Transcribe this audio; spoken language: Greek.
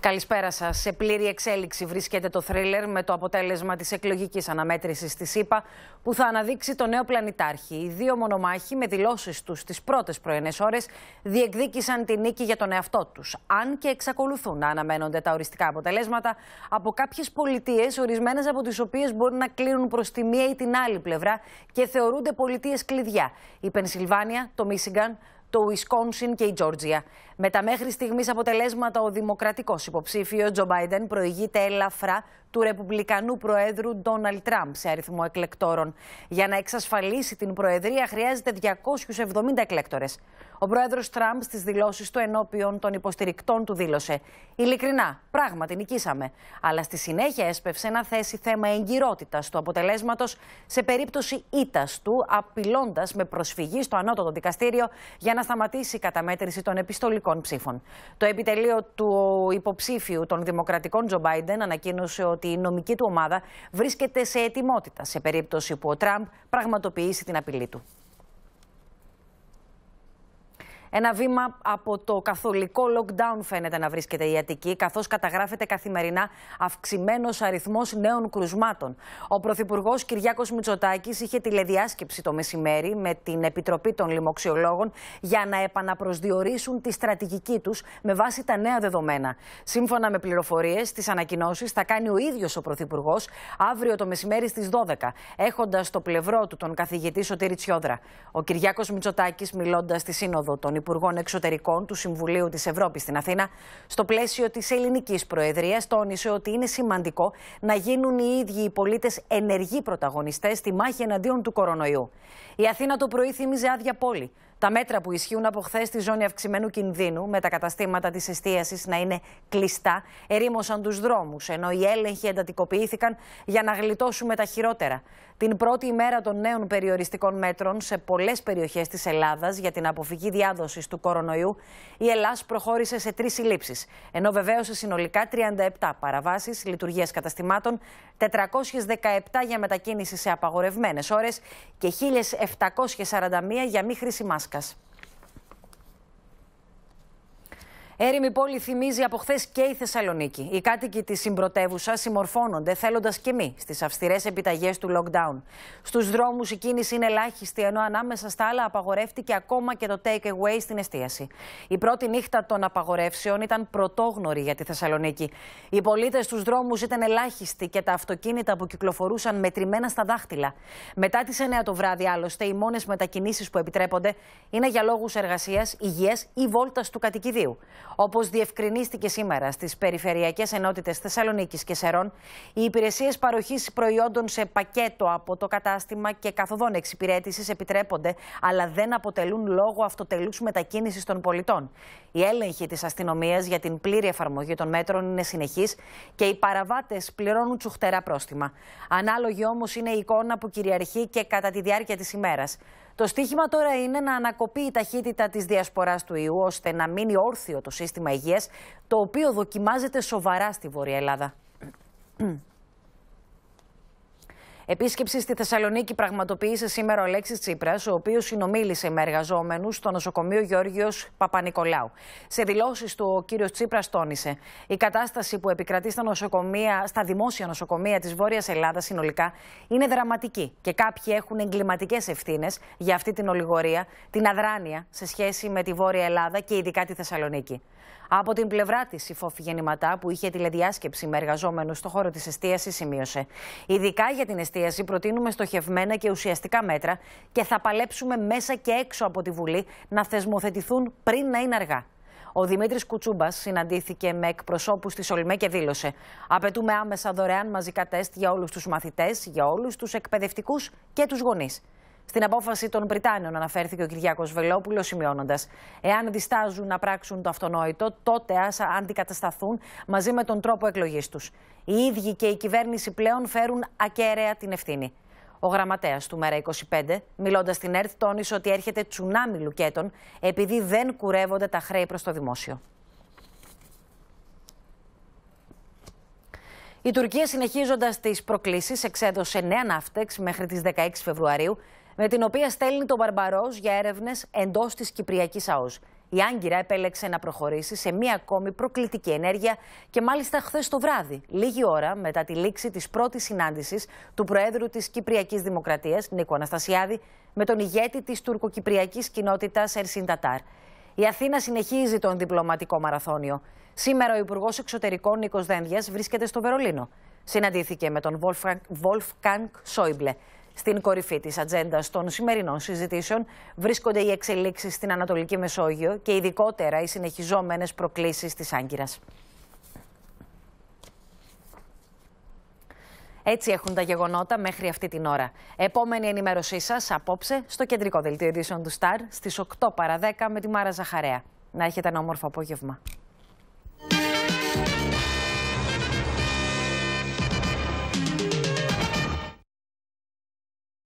Καλησπέρα σας. Σε πλήρη εξέλιξη βρίσκεται το θρίλερ με το αποτέλεσμα της εκλογικής αναμέτρησης της ΣΥΠΑ που θα αναδείξει το νέο πλανητάρχη. Οι δύο μονομάχοι με δηλώσεις τους στι πρώτες πρωινές ώρες διεκδίκησαν την νίκη για τον εαυτό τους. Αν και εξακολουθούν να αναμένονται τα οριστικά αποτελέσματα από κάποιες πολιτείες, ορισμένες από τις οποίες μπορεί να κλείνουν προς τη μία ή την άλλη πλευρά και θεωρούνται πολιτείες κλειδιά. Η Πενσιλβάνια, το Μίσιγκαν, το Ουισκόνσιν και η Τζόρτζια. Με τα μέχρι στιγμής αποτελέσματα, ο δημοκρατικός υποψήφιος Τζο Μπάιντεν προηγείται ελαφρά του ρεπουμπλικανού Προέδρου Ντόναλτ Τραμπ σε αριθμό εκλεκτόρων. Για να εξασφαλίσει την Προεδρία, χρειάζεται 270 εκλέκτορες. Ο πρόεδρος Τραμπ στις δηλώσεις του ενώπιον των υποστηρικτών του δήλωσε: Ειλικρινά, πράγματι νικήσαμε. Αλλά στη συνέχεια έσπευσε να θέσει θέμα εγκυρότητας του αποτελέσματος σε περίπτωση ήττας του, απειλώντας με προσφυγή στο ανώτατο δικαστήριο για να να σταματήσει η καταμέτρηση των επιστολικών ψήφων. Το επιτελείο του υποψήφιου των Δημοκρατικών Τζο Μπάιντεν ανακοίνωσε ότι η νομική του ομάδα βρίσκεται σε ετοιμότητα σε περίπτωση που ο Τραμπ πραγματοποιήσει την απειλή του. Ένα βήμα από το καθολικό lockdown φαίνεται να βρίσκεται η Αττική, καθώς καταγράφεται καθημερινά αυξημένος αριθμός νέων κρουσμάτων. Ο Πρωθυπουργός Κυριάκος Μητσοτάκης είχε τηλεδιάσκεψη το μεσημέρι με την Επιτροπή των Λοιμοξιολόγων για να επαναπροσδιορίσουν τη στρατηγική τους με βάση τα νέα δεδομένα. Σύμφωνα με πληροφορίες, τις ανακοινώσεις θα κάνει ο ίδιος ο Πρωθυπουργός αύριο το μεσημέρι στις 12, έχοντας στο πλευρό του τον καθηγητή Σωτήρη Τσιόδρα. Ο Κυριάκος Μητσοτάκης μιλώντας στη Σύνοδο των Υπουργών Εξωτερικών του Συμβουλίου της Ευρώπης στην Αθήνα, στο πλαίσιο της ελληνικής Προεδρίας, τόνισε ότι είναι σημαντικό να γίνουν οι ίδιοι οι πολίτες ενεργοί πρωταγωνιστές στη μάχη εναντίον του κορονοϊού. Η Αθήνα το πρωί θύμιζε άδεια πόλη. Τα μέτρα που ισχύουν από χθες στη ζώνη αυξημένου κινδύνου, με τα καταστήματα της εστίασης να είναι κλειστά, ερήμωσαν τους δρόμους, ενώ οι έλεγχοι εντατικοποιήθηκαν για να γλιτώσουμε τα χειρότερα. Την πρώτη ημέρα των νέων περιοριστικών μέτρων σε πολλές περιοχές της Ελλάδας για την αποφυγή διάδοσης του κορονοϊού, η Ελλάδα προχώρησε σε τρεις συλλήψεις, ενώ βεβαίωσε συνολικά 37 παραβάσεις λειτουργίας καταστημάτων, 417 για μετακίνηση σε απαγορευμένες ώρες και 1741 για μη χρήση μάσκας. Gracias. Έρημη πόλη θυμίζει από χθες και η Θεσσαλονίκη. Οι κάτοικοι της συμπρωτεύουσα συμμορφώνονται θέλοντας και μη στις αυστηρές επιταγές του lockdown. Στους δρόμους η κίνηση είναι ελάχιστη, ενώ ανάμεσα στα άλλα απαγορεύτηκε ακόμα και το take away στην εστίαση. Η πρώτη νύχτα των απαγορεύσεων ήταν πρωτόγνωρη για τη Θεσσαλονίκη. Οι πολίτες στους δρόμους ήταν ελάχιστοι και τα αυτοκίνητα που κυκλοφορούσαν μετρημένα στα δάχτυλα. Μετά τις 9 το βράδυ, άλλωστε, οι μόνες μετακινήσεις που επιτρέπονται είναι για λόγους εργασίας, υγείας ή βόλτας του κατοικιδίου. Όπως διευκρινίστηκε σήμερα στις περιφερειακές ενότητες Θεσσαλονίκης και Σερών, οι υπηρεσίες παροχής προϊόντων σε πακέτο από το κατάστημα και καθοδόν εξυπηρέτησης επιτρέπονται, αλλά δεν αποτελούν λόγο αυτοτελούς μετακίνησης των πολιτών. Η έλεγχη της αστυνομίας για την πλήρη εφαρμογή των μέτρων είναι συνεχής και οι παραβάτες πληρώνουν τσουχτερά πρόστιμα. Ανάλογη όμως είναι η εικόνα που κυριαρχεί και κατά τη διάρκεια της ημέρας. Το στίχημα τώρα είναι να ανακοπεί η ταχύτητα της διασποράς του ιού, ώστε να μείνει όρθιο το σύστημα υγείας, το οποίο δοκιμάζεται σοβαρά στη Βόρεια Ελλάδα. Επίσκεψη στη Θεσσαλονίκη πραγματοποίησε σήμερα ο Αλέξης Τσίπρας, ο οποίος συνομίλησε με εργαζόμενους στο νοσοκομείο Γεώργιος Παπα-Νικολάου. Σε δηλώσεις του, ο κύριος Τσίπρας τόνισε: Η κατάσταση που επικρατεί στα, νοσοκομεία, στα δημόσια νοσοκομεία της Βόρειας Ελλάδας συνολικά είναι δραματική και κάποιοι έχουν εγκληματικές ευθύνες για αυτή την ολιγορία, την αδράνεια σε σχέση με τη Βόρεια Ελλάδα και ειδικά τη Θεσσαλονίκη. Από την πλευρά της, η Φόφη Γεννηματά, που είχε τηλεδιάσκεψη με εργαζόμενους στο χώρο της εστίασης, σημείωσε: Ειδικά για την εστίαση εστίαση προτείνουμε στοχευμένα και ουσιαστικά μέτρα και θα παλέψουμε μέσα και έξω από τη Βουλή να θεσμοθετηθούν πριν να είναι αργά. Ο Δημήτρης Κουτσούμπας συναντήθηκε με εκπροσώπους της ΟΛΜΕ και δήλωσε: Απαιτούμε άμεσα δωρεάν μαζικά τεστ για όλους τους μαθητές, για όλους τους εκπαιδευτικούς και τους γονείς. Στην απόφαση των Πριτάνιων αναφέρθηκε ο Κυριάκος Βελόπουλος, σημειώνοντας: Εάν διστάζουν να πράξουν το αυτονόητο, τότε ας αντικατασταθούν μαζί με τον τρόπο εκλογής τους. Οι ίδιοι και η κυβέρνηση πλέον φέρουν ακέραια την ευθύνη. Ο γραμματέας του Μέρα 25, μιλώντας στην ΕΡΤ, τόνισε ότι έρχεται τσουνάμι λουκέτων επειδή δεν κουρεύονται τα χρέη προς το δημόσιο. Η Τουρκία, συνεχίζοντας τις προκλήσεις, εξέδωσε νέα ναύτεξ μέχρι τις 16 Φεβρουαρίου, με την οποία στέλνει τον Μπαρμπαρό για έρευνες εντός της Κυπριακής ΑΟΣ. Η Άγκυρα επέλεξε να προχωρήσει σε μία ακόμη προκλητική ενέργεια και μάλιστα χθες το βράδυ, λίγη ώρα μετά τη λήξη της πρώτης συνάντησης του Προέδρου της Κυπριακής Δημοκρατίας, Νίκο Αναστασιάδη, με τον ηγέτη της τουρκοκυπριακής κοινότητας Ερσίν Τατάρ. Η Αθήνα συνεχίζει τον διπλωματικό μαραθώνιο. Σήμερα ο Υπουργός Εξωτερικών Νίκος Δένδιας βρίσκεται στο Βερολίνο. Συναντήθηκε με τον Wolfgang Σόιμπλε, στην κορυφή της ατζέντας των σημερινών συζητήσεων βρίσκονται οι εξελίξεις στην Ανατολική Μεσόγειο και ειδικότερα οι συνεχιζόμενες προκλήσεις της Άγκυρας. Έτσι έχουν τα γεγονότα μέχρι αυτή την ώρα. Επόμενη ενημέρωσή σας απόψε στο κεντρικό δελτίο ειδήσεων του Σταρ στις 8 παρα 10 με τη Μάρα Ζαχαρέα. Να έχετε ένα όμορφο απόγευμα.